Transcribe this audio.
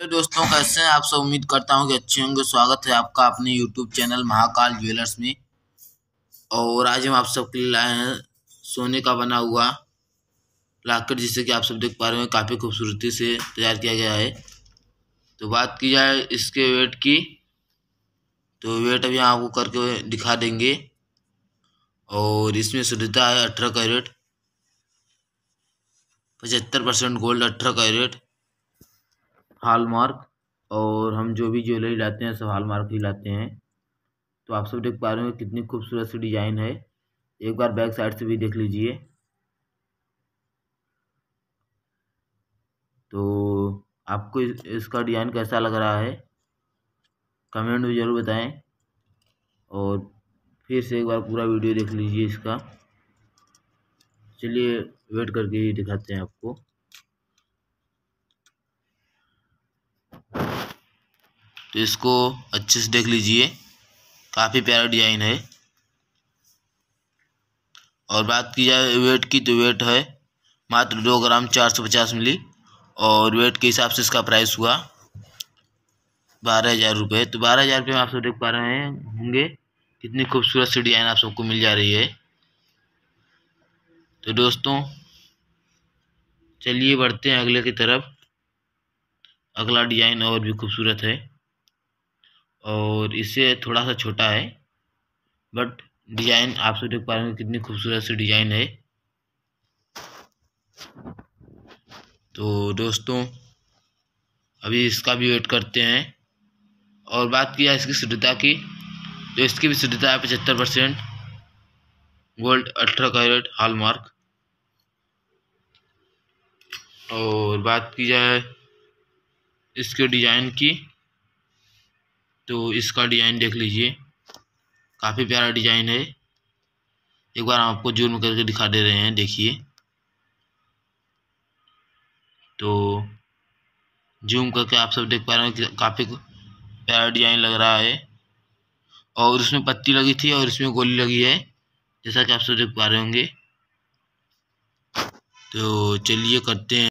तो दोस्तों कैसे हैं आप सब उम्मीद करता हूँ कि अच्छे होंगे स्वागत है आपका अपने यूट्यूब चैनल महाकाल ज्वेलर्स में और आज हम आप सबके लिए लाए हैं सोने का बना हुआ लाकर जिसे कि आप सब देख पा रहे हैं काफ़ी खूबसूरती से तैयार किया गया है तो बात की जाए इसके वेट की तो वेट अभी आपको करके दिखा देंगे और इसमें शुद्धता है अठारह कैरेट पचहत्तर परसेंट गोल्ड अठारह कैरेट हॉलमार्क और हम जो भी ज्वेलरी लाते हैं सब हॉलमार्क ही लाते हैं तो आप सब देख पा रहे हो कितनी खूबसूरत सी डिज़ाइन है एक बार बैक साइड से भी देख लीजिए तो आपको इसका डिज़ाइन कैसा लग रहा है कमेंट में ज़रूर बताएं और फिर से एक बार पूरा वीडियो देख लीजिए इसका चलिए वेट करके ही दिखाते हैं आपको तो इसको अच्छे से देख लीजिए काफ़ी प्यारा डिजाइन है और बात की जाए वेट की तो वेट है मात्र दो ग्राम चार सौ पचास मिली और वेट के हिसाब से इसका प्राइस हुआ बारह हज़ार रुपये तो बारह हज़ार रुपये में आप सब देख पा रहे हैं होंगे कितनी खूबसूरत सी डिज़ाइन आप सबको मिल जा रही है तो दोस्तों चलिए बढ़ते हैं अगले की तरफ अगला डिज़ाइन और भी खूबसूरत है और इससे थोड़ा सा छोटा है बट डिज़ाइन आप सब देख पा रहे हो कितनी खूबसूरत सी डिज़ाइन है तो दोस्तों अभी इसका भी वेट करते हैं और बात किया इसकी शुद्धता की तो इसकी भी शुद्धता है पचहत्तर परसेंट गोल्ड अठारह कैरेट हॉलमार्क और बात की जाए इसके डिज़ाइन की तो इसका डिज़ाइन देख लीजिए काफ़ी प्यारा डिज़ाइन है एक बार हम आपको जूम करके दिखा दे रहे हैं देखिए तो जूम करके आप सब देख पा रहे हैं काफ़ी प्यारा डिज़ाइन लग रहा है और उसमें पत्ती लगी थी और इसमें गोली लगी है जैसा कि आप सब देख पा रहे होंगे तो चलिए करते हैं